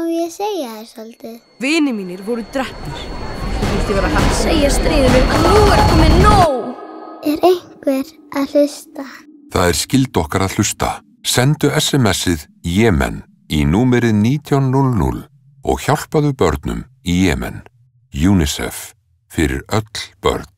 Má ég segja þér svolítið? Vini mínir voru drættir. Þú vilti vera hægt að segja stríðinu að nú er komið nóg! Er einhver að hlusta? Það er skild okkar að hlusta. Sendu SMS-ið Jemen í númerið 1900 og hjálpaðu börnum í Jemen. UNICEF fyrir öll börn.